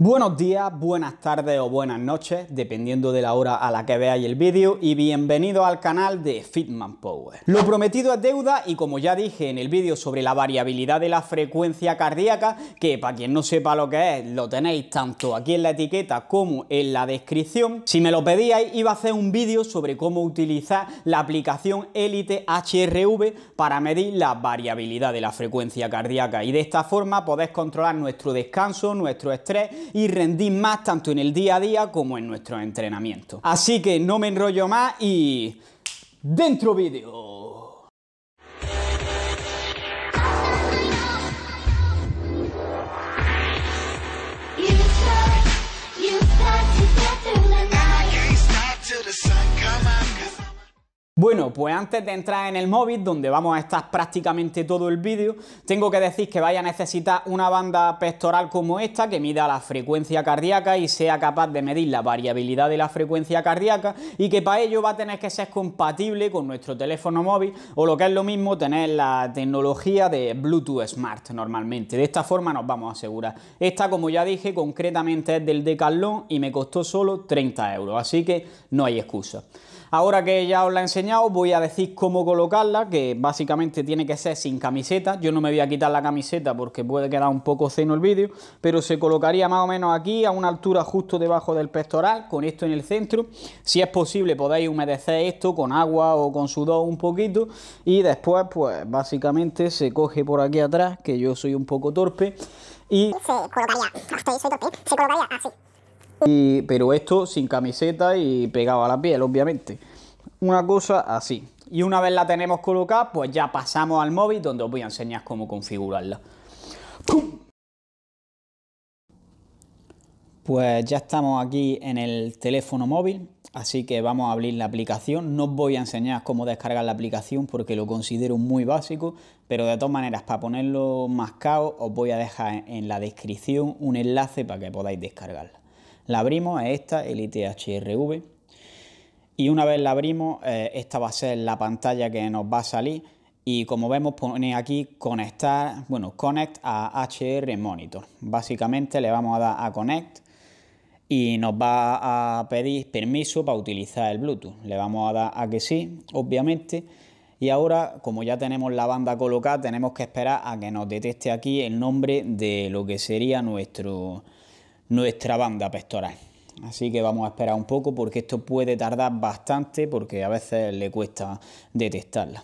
Buenos días, buenas tardes o buenas noches, dependiendo de la hora a la que veáis el vídeo y bienvenido al canal de Fitman Power. Lo prometido es deuda y como ya dije en el vídeo sobre la variabilidad de la frecuencia cardíaca, que para quien no sepa lo que es, lo tenéis tanto aquí en la etiqueta como en la descripción, si me lo pedíais iba a hacer un vídeo sobre cómo utilizar la aplicación Elite HRV para medir la variabilidad de la frecuencia cardíaca y de esta forma podéis controlar nuestro descanso, nuestro estrés y rendir más tanto en el día a día como en nuestro entrenamiento. Así que no me enrollo más y... ¡Dentro vídeo! Bueno, pues antes de entrar en el móvil, donde vamos a estar prácticamente todo el vídeo, tengo que decir que vaya a necesitar una banda pectoral como esta, que mida la frecuencia cardíaca y sea capaz de medir la variabilidad de la frecuencia cardíaca, y que para ello va a tener que ser compatible con nuestro teléfono móvil, o lo que es lo mismo, tener la tecnología de Bluetooth Smart normalmente. De esta forma nos vamos a asegurar. Esta, como ya dije, concretamente es del Decathlon y me costó solo 30 euros, así que no hay excusa. Ahora que ya os la he enseñado, voy a decir cómo colocarla, que básicamente tiene que ser sin camiseta. Yo no me voy a quitar la camiseta porque puede quedar un poco ceno el vídeo, pero se colocaría más o menos aquí, a una altura justo debajo del pectoral, con esto en el centro. Si es posible, podéis humedecer esto con agua o con sudor un poquito y después, pues básicamente se coge por aquí atrás, que yo soy un poco torpe, y... Se colocaría, ¿eh? se colocaría así pero esto sin camiseta y pegado a la piel, obviamente. Una cosa así. Y una vez la tenemos colocada, pues ya pasamos al móvil donde os voy a enseñar cómo configurarla. Pues ya estamos aquí en el teléfono móvil, así que vamos a abrir la aplicación. No os voy a enseñar cómo descargar la aplicación porque lo considero muy básico, pero de todas maneras, para ponerlo más cao, os voy a dejar en la descripción un enlace para que podáis descargarla. La abrimos, a esta, el ITHRV. Y una vez la abrimos, eh, esta va a ser la pantalla que nos va a salir. Y como vemos, pone aquí conectar, bueno, connect a HR Monitor. Básicamente le vamos a dar a connect y nos va a pedir permiso para utilizar el Bluetooth. Le vamos a dar a que sí, obviamente. Y ahora, como ya tenemos la banda colocada, tenemos que esperar a que nos detecte aquí el nombre de lo que sería nuestro, nuestra banda pectoral. Así que vamos a esperar un poco porque esto puede tardar bastante porque a veces le cuesta detectarla.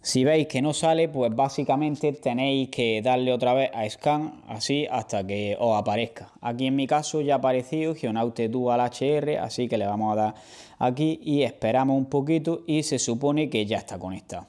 Si veis que no sale, pues básicamente tenéis que darle otra vez a Scan, así hasta que os aparezca. Aquí en mi caso ya ha aparecido Geonaute Dual HR, así que le vamos a dar aquí y esperamos un poquito y se supone que ya está conectado.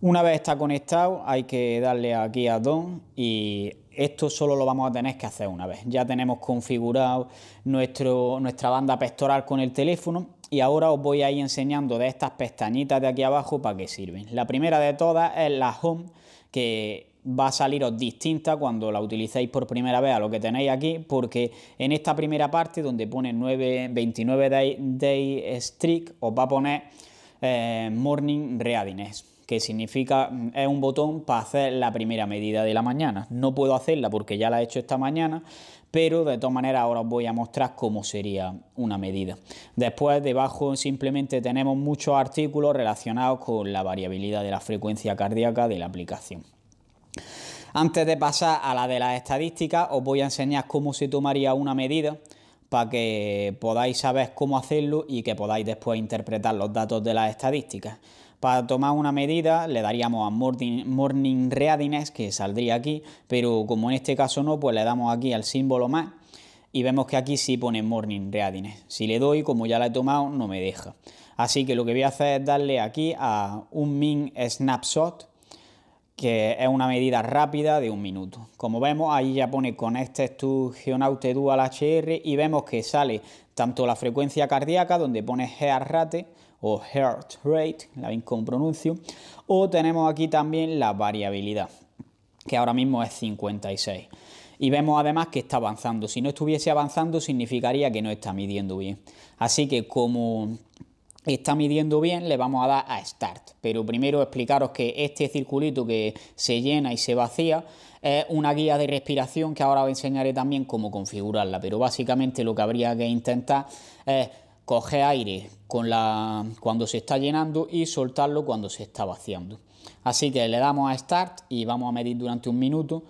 Una vez está conectado hay que darle aquí a Don y esto solo lo vamos a tener que hacer una vez. Ya tenemos configurado nuestro, nuestra banda pectoral con el teléfono y ahora os voy a ir enseñando de estas pestañitas de aquí abajo para qué sirven. La primera de todas es la Home, que va a saliros distinta cuando la utilicéis por primera vez a lo que tenéis aquí, porque en esta primera parte donde pone 29 day, day streak os va a poner eh, morning readiness que significa mm, es un botón para hacer la primera medida de la mañana. No puedo hacerla porque ya la he hecho esta mañana, pero de todas maneras ahora os voy a mostrar cómo sería una medida. Después debajo simplemente tenemos muchos artículos relacionados con la variabilidad de la frecuencia cardíaca de la aplicación. Antes de pasar a la de las estadísticas, os voy a enseñar cómo se tomaría una medida para que podáis saber cómo hacerlo y que podáis después interpretar los datos de las estadísticas. Para tomar una medida le daríamos a Morning, Readiness, que saldría aquí, pero como en este caso no, pues le damos aquí al símbolo más y vemos que aquí sí pone Morning Readiness. Si le doy, como ya la he tomado, no me deja. Así que lo que voy a hacer es darle aquí a un min snapshot, que es una medida rápida de un minuto. Como vemos, ahí ya pone Connected to Geonaut Dual HR y vemos que sale tanto la frecuencia cardíaca, donde pone Heart Rate, o heart rate, la bien con pronuncio, o tenemos aquí también la variabilidad, que ahora mismo es 56. Y vemos además que está avanzando. Si no estuviese avanzando significaría que no está midiendo bien. Así que como está midiendo bien, le vamos a dar a Start. Pero primero explicaros que este circulito que se llena y se vacía es una guía de respiración que ahora os enseñaré también cómo configurarla. Pero básicamente lo que habría que intentar es coger aire la, cuando se está llenando y soltarlo cuando se está vaciando. Así que le damos a Start y vamos a medir durante un minuto,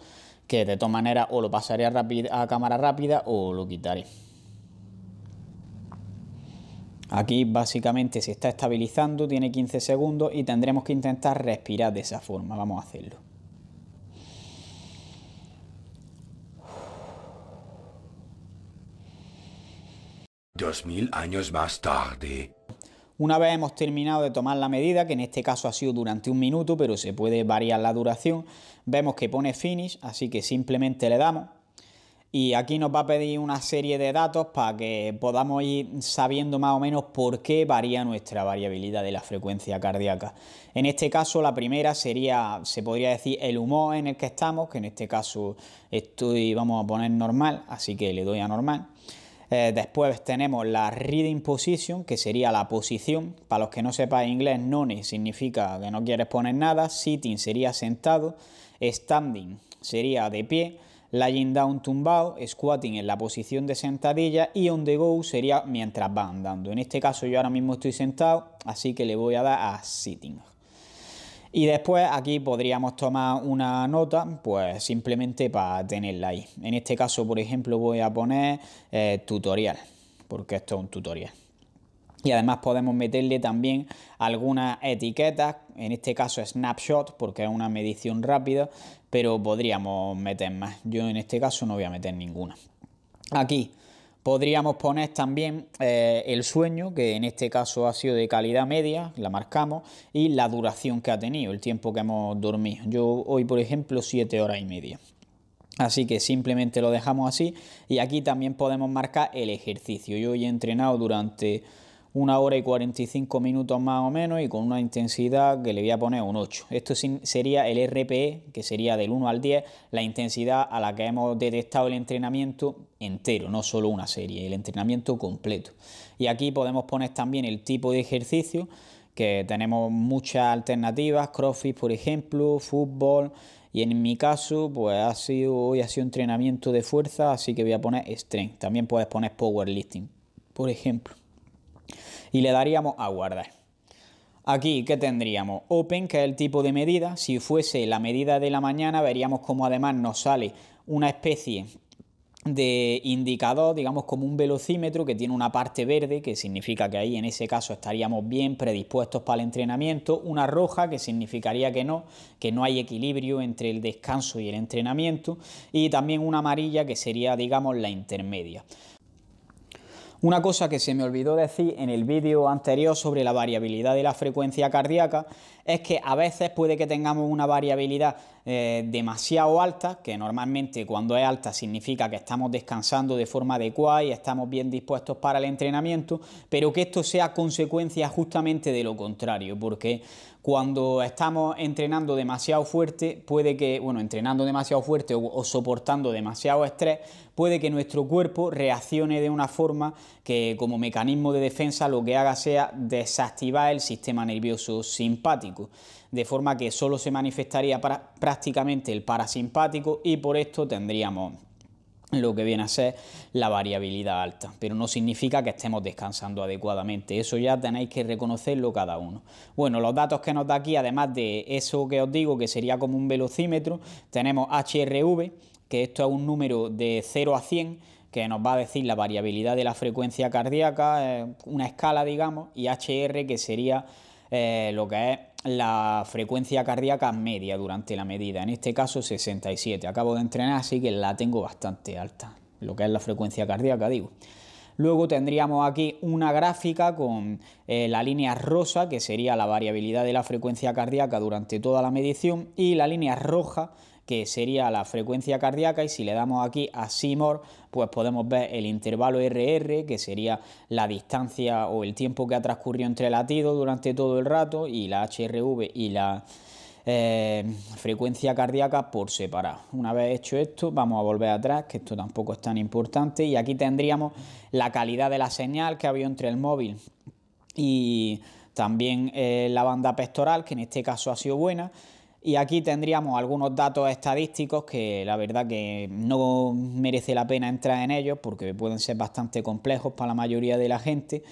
que de todas maneras o lo pasaré a cámara rápida o lo quitaré. Aquí básicamente se está estabilizando, tiene 15 segundos y tendremos que intentar respirar de esa forma. Vamos a hacerlo. 2.000 años más tarde. Una vez hemos terminado de tomar la medida, que en este caso ha sido durante un minuto, pero se puede variar la duración, vemos que pone finish, así que simplemente le damos. Y aquí nos va a pedir una serie de datos para que podamos ir sabiendo más o menos por qué varía nuestra variabilidad de la frecuencia cardíaca. En este caso, la primera sería, se podría decir, el humor en el que estamos, que en este caso estoy, vamos a poner normal, así que le doy a normal. Eh, después tenemos la reading position, que sería la posición. Para los que no sepan inglés, none significa que no quieres poner nada. Sitting sería sentado. Standing sería de pie. Lying down tumbado, squatting en la posición de sentadilla y on the go sería mientras va andando. En este caso yo ahora mismo estoy sentado, así que le voy a dar a sitting. Y después aquí podríamos tomar una nota, pues simplemente para tenerla ahí. En este caso, por ejemplo, voy a poner eh, tutorial, porque esto es un tutorial. Y además podemos meterle también algunas etiquetas, en este caso snapshot, porque es una medición rápida, pero podríamos meter más. Yo en este caso no voy a meter ninguna. Aquí Podríamos poner también eh, el sueño, que en este caso ha sido de calidad media, la marcamos, y la duración que ha tenido, el tiempo que hemos dormido. Yo hoy, por ejemplo, 7 horas y media. Así que simplemente lo dejamos así y aquí también podemos marcar el ejercicio. Yo hoy he entrenado durante una hora y 45 minutos más o menos y con una intensidad que le voy a poner un 8. Esto sería el RPE, que sería del 1 al 10, la intensidad a la que hemos detectado el entrenamiento entero, no solo una serie, el entrenamiento completo. Y aquí podemos poner también el tipo de ejercicio, que tenemos muchas alternativas, crossfit por ejemplo, fútbol, y en mi caso, pues ha sido, hoy ha sido entrenamiento de fuerza, así que voy a poner strength. También puedes poner powerlifting, por ejemplo y le daríamos a guardar. Aquí, ¿qué tendríamos? Open, que es el tipo de medida. Si fuese la medida de la mañana, veríamos como además nos sale una especie de indicador, digamos como un velocímetro que tiene una parte verde, que significa que ahí en ese caso estaríamos bien predispuestos para el entrenamiento, una roja que significaría que no, que no hay equilibrio entre el descanso y el entrenamiento, y también una amarilla que sería digamos la intermedia. Una cosa que se me olvidó decir en el vídeo anterior sobre la variabilidad de la frecuencia cardíaca es que a veces puede que tengamos una variabilidad eh, demasiado alta, que normalmente cuando es alta significa que estamos descansando de forma adecuada y estamos bien dispuestos para el entrenamiento, pero que esto sea consecuencia justamente de lo contrario, porque cuando estamos entrenando demasiado fuerte, puede que, bueno, entrenando demasiado fuerte o soportando demasiado estrés, puede que nuestro cuerpo reaccione de una forma que como mecanismo de defensa lo que haga sea desactivar el sistema nervioso simpático de forma que solo se manifestaría prácticamente el parasimpático y por esto tendríamos lo que viene a ser la variabilidad alta, pero no significa que estemos descansando adecuadamente, eso ya tenéis que reconocerlo cada uno. Bueno, los datos que nos da aquí, además de eso que os digo, que sería como un velocímetro, tenemos HRV, que esto es un número de 0 a 100, que nos va a decir la variabilidad de la frecuencia cardíaca, eh, una escala, digamos, y HR, que sería eh, lo que es la frecuencia cardíaca media durante la medida, en este caso 67. Acabo de entrenar, así que la tengo bastante alta, lo que es la frecuencia cardíaca, digo. Luego tendríamos aquí una gráfica con eh, la línea rosa, que sería la variabilidad de la frecuencia cardíaca durante toda la medición, y la línea roja, que sería la frecuencia cardíaca y si le damos aquí a Seymour pues podemos ver el intervalo RR que sería la distancia o el tiempo que ha transcurrido entre latidos durante todo el rato y la HRV y la eh, frecuencia cardíaca por separado. Una vez hecho esto, vamos a volver atrás, que esto tampoco es tan importante, y aquí tendríamos la calidad de la señal que había entre el móvil y también eh, la banda pectoral, que en este caso ha sido buena. Y aquí tendríamos algunos datos estadísticos que la verdad que no merece la pena entrar en ellos porque pueden ser bastante complejos para la mayoría de la gente.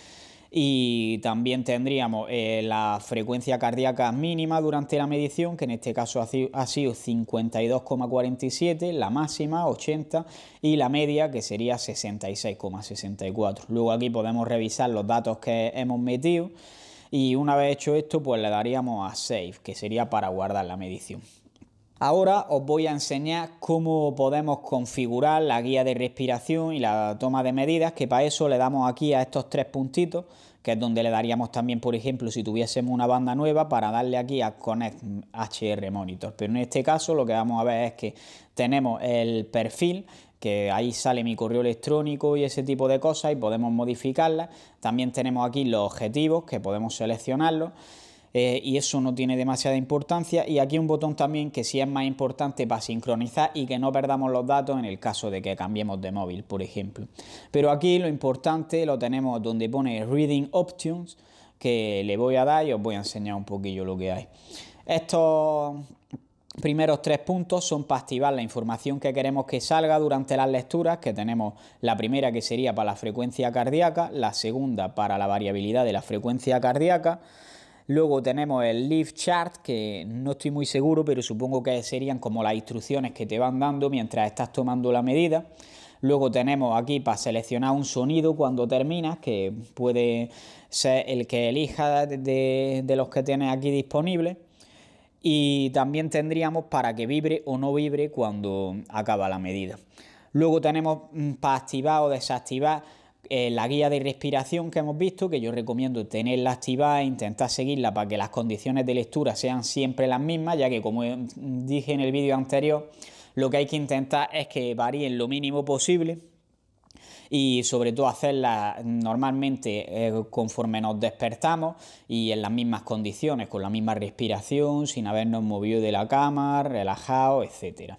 Y también tendríamos eh, la frecuencia cardíaca mínima durante la medición, que en este caso ha sido 52,47, la máxima 80 y la media que sería 66,64. Luego aquí podemos revisar los datos que hemos metido y una vez hecho esto pues le daríamos a save que sería para guardar la medición. Ahora os voy a enseñar cómo podemos configurar la guía de respiración y la toma de medidas, que para eso le damos aquí a estos tres puntitos, que es donde le daríamos también, por ejemplo, si tuviésemos una banda nueva, para darle aquí a Connect HR Monitor. Pero en este caso lo que vamos a ver es que tenemos el perfil que ahí sale mi correo electrónico y ese tipo de cosas y podemos modificarlas. También tenemos aquí los objetivos que podemos seleccionarlos. Eh, y eso no tiene demasiada importancia. Y aquí un botón también que sí es más importante para sincronizar y que no perdamos los datos en el caso de que cambiemos de móvil, por ejemplo. Pero aquí lo importante lo tenemos donde pone Reading Options, que le voy a dar y os voy a enseñar un poquillo lo que hay. Esto primeros tres puntos son para activar la información que queremos que salga durante las lecturas, que tenemos la primera que sería para la frecuencia cardíaca, la segunda para la variabilidad de la frecuencia cardíaca, Luego tenemos el Leaf Chart, que no estoy muy seguro, pero supongo que serían como las instrucciones que te van dando mientras estás tomando la medida. Luego tenemos aquí para seleccionar un sonido cuando terminas, que puede ser el que elija de los que tienes aquí disponibles y también tendríamos para que vibre o no vibre cuando acaba la medida. Luego tenemos mm, para activar o desactivar eh, la guía de respiración que hemos visto, que yo recomiendo tenerla activada e intentar seguirla para que las condiciones de lectura sean siempre las mismas, ya que como mm, dije en el vídeo anterior, lo que hay que intentar es que varíen lo mínimo posible y sobre todo hacerla normalmente eh, conforme nos despertamos y en las mismas condiciones, con la misma respiración, sin habernos movido de la cama, relajado, etc.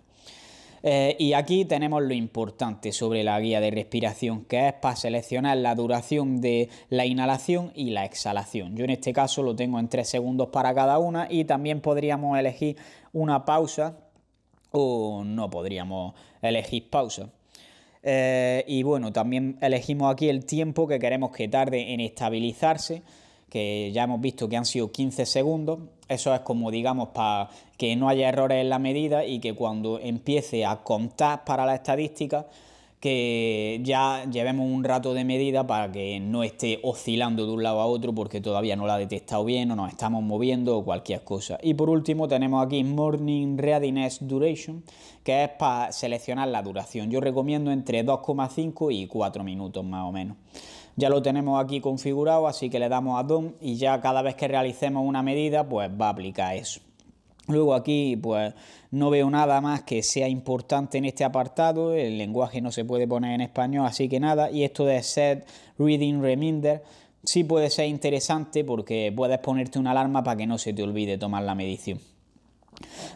Eh, y aquí tenemos lo importante sobre la guía de respiración, que es para seleccionar la duración de la inhalación y la exhalación. Yo en este caso lo tengo en 3 segundos para cada una y también podríamos elegir una pausa o no podríamos elegir pausa. Eh, y bueno, también elegimos aquí el tiempo que queremos que tarde en estabilizarse, que ya hemos visto que han sido 15 segundos. Eso es como, digamos, para que no haya errores en la medida y que cuando empiece a contar para la estadística, que ya llevemos un rato de medida para que no esté oscilando de un lado a otro porque todavía no la ha detectado bien o nos estamos moviendo o cualquier cosa. Y por último tenemos aquí Morning Readiness Duration, que es para seleccionar la duración. Yo recomiendo entre 2,5 y 4 minutos más o menos. Ya lo tenemos aquí configurado, así que le damos a DOM y ya cada vez que realicemos una medida, pues va a aplicar eso. Luego aquí pues no veo nada más que sea importante en este apartado, el lenguaje no se puede poner en español, así que nada, y esto de set reading reminder sí puede ser interesante porque puedes ponerte una alarma para que no se te olvide tomar la medición.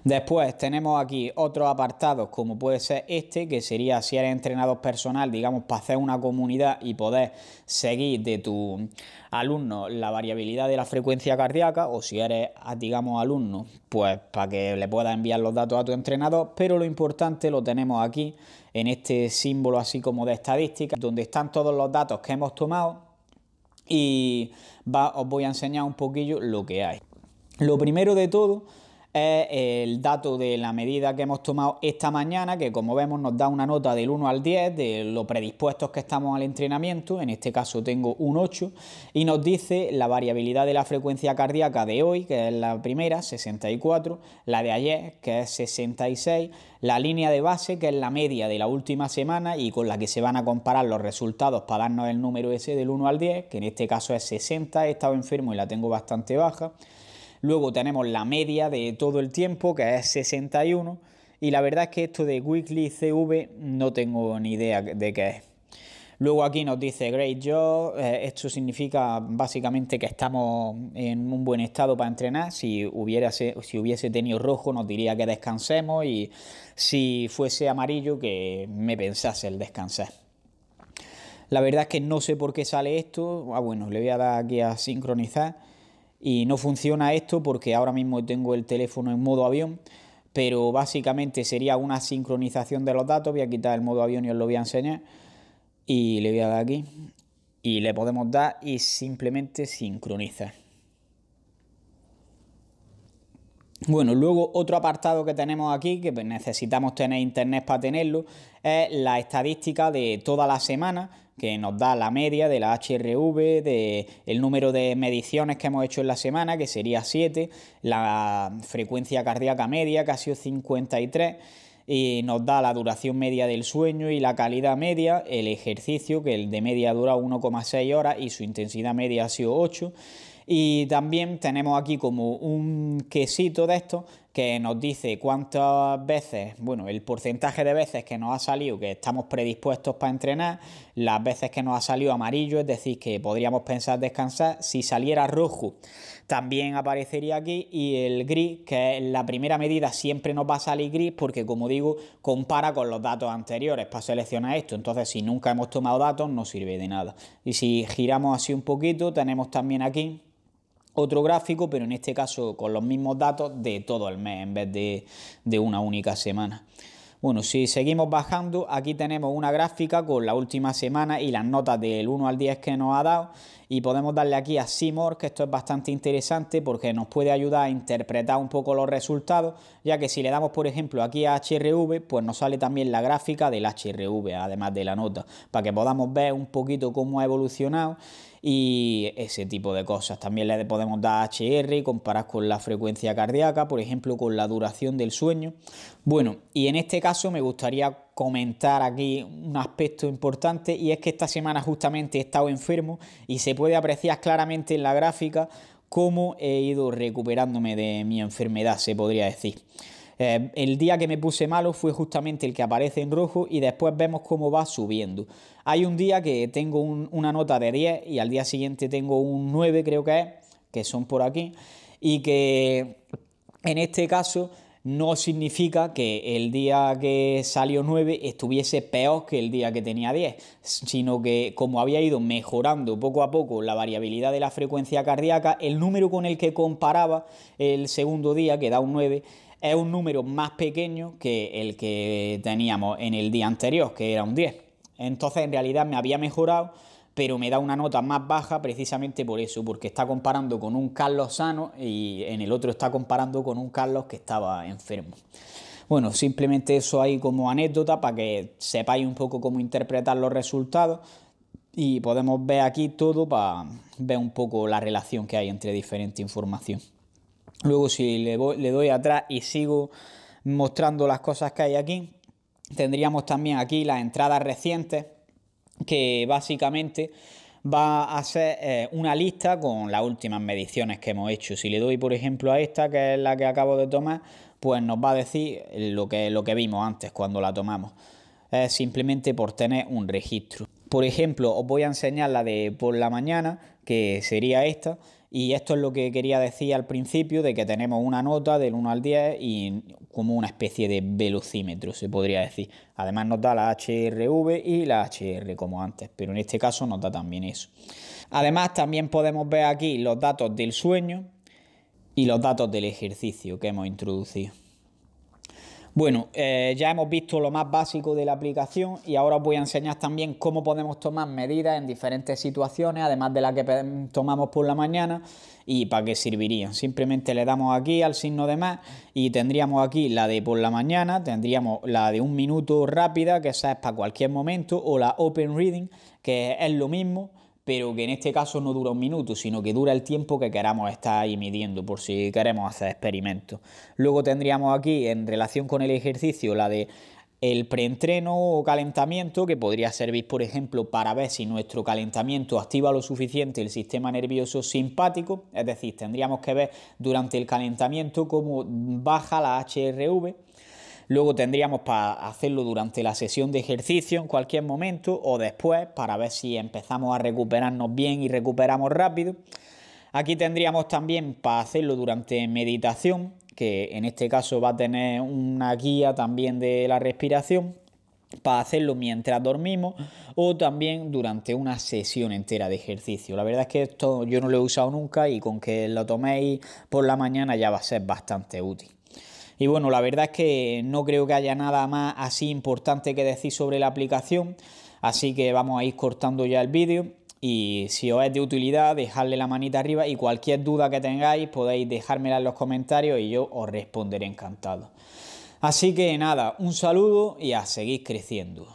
Después tenemos aquí otros apartados como puede ser este, que sería si eres entrenador personal, digamos, para hacer una comunidad y poder seguir de tu alumno la variabilidad de la frecuencia cardíaca o si eres, ah, digamos, alumno, pues para que le puedas enviar los datos a tu entrenador, pero lo importante lo tenemos aquí en este símbolo así como de estadística, donde están todos los datos que hemos tomado y os voy a enseñar un poquillo lo que hay. Lo primero de todo es el dato de la medida que hemos tomado esta mañana, que como vemos nos da una nota del 1 al 10 de lo predispuestos que estamos al entrenamiento, en este caso tengo un 8, y nos dice la variabilidad de la frecuencia cardíaca de hoy, que es la primera, 64, la de ayer, que es 66, la línea de base, que es la media de la última semana y con la que se van a comparar los resultados para darnos el número ese del 1 al 10, que en este caso es 60, he estado enfermo y la tengo bastante baja. Luego tenemos la media de todo el tiempo, que es 61. Y la verdad es que esto de Weekly CV no tengo ni idea de qué es. Luego aquí nos dice Great Job, eh, esto significa básicamente que estamos en un buen estado para entrenar, si, hubiera, si hubiese tenido rojo nos diría que descansemos y si fuese amarillo que me pensase el descansar. La verdad es que no sé por qué sale esto, ah bueno, le voy a dar aquí a sincronizar y no funciona esto porque ahora mismo tengo el teléfono en modo avión, pero básicamente sería una sincronización de los datos, voy a quitar el modo avión y os lo voy a enseñar y le voy a dar aquí y le podemos dar y simplemente sincronizar. Bueno, luego otro apartado que tenemos aquí, que pues necesitamos tener internet para tenerlo, es la estadística de toda la semana que nos da la media de la HRV, de el número de mediciones que hemos hecho en la semana, que sería 7, la frecuencia cardíaca media, que ha sido 53 y nos da la duración media del sueño y la calidad media, el ejercicio, que el de media dura 1,6 horas y su intensidad media ha sido 8. Y también tenemos aquí como un quesito de esto que nos dice cuántas veces, bueno, el porcentaje de veces que nos ha salido que estamos predispuestos para entrenar, las veces que nos ha salido amarillo, es decir, que podríamos pensar descansar, si saliera rojo también aparecería aquí y el gris, que es la primera medida, siempre nos va a salir gris porque como digo, compara con los datos anteriores para seleccionar esto, entonces si nunca hemos tomado datos no sirve de nada. Y si giramos así un poquito, tenemos también aquí otro gráfico, pero en este caso con los mismos datos de todo el mes en vez de, una única semana. Bueno, si seguimos bajando, aquí tenemos una gráfica con la última semana y las notas del 1 al 10 que nos ha dado y podemos darle aquí a Simor que esto es bastante interesante porque nos puede ayudar a interpretar un poco los resultados, ya que si le damos, por ejemplo, aquí a HRV, pues nos sale también la gráfica del HRV, además de la nota, para que podamos ver un poquito cómo ha evolucionado y ese tipo de cosas. También le podemos dar HR, y comparar con la frecuencia cardíaca, por ejemplo, con la duración del sueño. Bueno, y en este caso me gustaría comentar aquí un aspecto importante y es que esta semana justamente he estado enfermo y se puede apreciar claramente en la gráfica cómo he ido recuperándome de mi enfermedad, se podría decir. Eh, el día que me puse malo fue justamente el que aparece en rojo y después vemos cómo va subiendo. Hay un día que tengo una nota de 10 y al día siguiente tengo un 9 creo que es, que son por aquí, y que en este caso no significa que el día que salió 9 estuviese peor que el día que tenía 10, sino que como había ido mejorando poco a poco la variabilidad de la frecuencia cardíaca, el número con el que comparaba el segundo día, que da un 9, es un número más pequeño que el que teníamos en el día anterior, que era un 10. Entonces en realidad me había mejorado, pero me da una nota más baja precisamente por eso, porque está comparando con un Carlos sano y en el otro está comparando con un Carlos que estaba enfermo. Bueno, simplemente eso ahí como anécdota para que sepáis un poco cómo interpretar los resultados y podemos ver aquí todo para ver un poco la relación que hay entre diferentes información. Luego si le, doy atrás y sigo mostrando las cosas que hay aquí, tendríamos también aquí las entradas recientes, que básicamente va a ser eh, una lista con las últimas mediciones que hemos hecho. Si le doy, por ejemplo, a esta, que es la que acabo de tomar, pues nos va a decir lo que, lo que vimos antes cuando la tomamos. Es simplemente por tener un registro. Por ejemplo, os voy a enseñar la de por la mañana, que sería esta, y esto es lo que quería decir al principio, de que tenemos una nota del 1 al 10 y como una especie de velocímetro, se podría decir. Además nos da la HRV y la HR como antes, pero en este caso nos da también eso. Además también podemos ver aquí los datos del sueño y los datos del ejercicio que hemos introducido. Bueno, eh, ya hemos visto lo más básico de la aplicación y ahora os voy a enseñar también cómo podemos tomar medidas en diferentes situaciones, además de las que tomamos por la mañana y para qué servirían. Simplemente le damos aquí al signo de más y tendríamos aquí la de por la mañana, tendríamos la de un minuto rápida, que esa es para cualquier momento, o la open reading, que es lo mismo pero que en este caso no dura un minuto, sino que dura el tiempo que queramos estar ahí midiendo, por si queremos hacer experimentos. Luego tendríamos aquí, en relación con el ejercicio, la de el preentreno o calentamiento, que podría servir, por ejemplo, para ver si nuestro calentamiento activa lo suficiente el sistema nervioso simpático, es decir, tendríamos que ver durante el calentamiento cómo baja la HRV Luego tendríamos para hacerlo durante la sesión de ejercicio en cualquier momento o después para ver si empezamos a recuperarnos bien y recuperamos rápido. Aquí tendríamos también para hacerlo durante meditación, que en este caso va a tener una guía también de la respiración para hacerlo mientras dormimos o también durante una sesión entera de ejercicio. La verdad es que esto yo no lo he usado nunca y con que lo toméis por la mañana ya va a ser bastante útil. Y bueno, la verdad es que no creo que haya nada más así importante que decir sobre la aplicación, así que vamos a ir cortando ya el vídeo. Y si os es de utilidad, dejadle la manita arriba y cualquier duda que tengáis podéis dejármela en los comentarios y yo os responderé encantado. Así que nada, un saludo y a seguir creciendo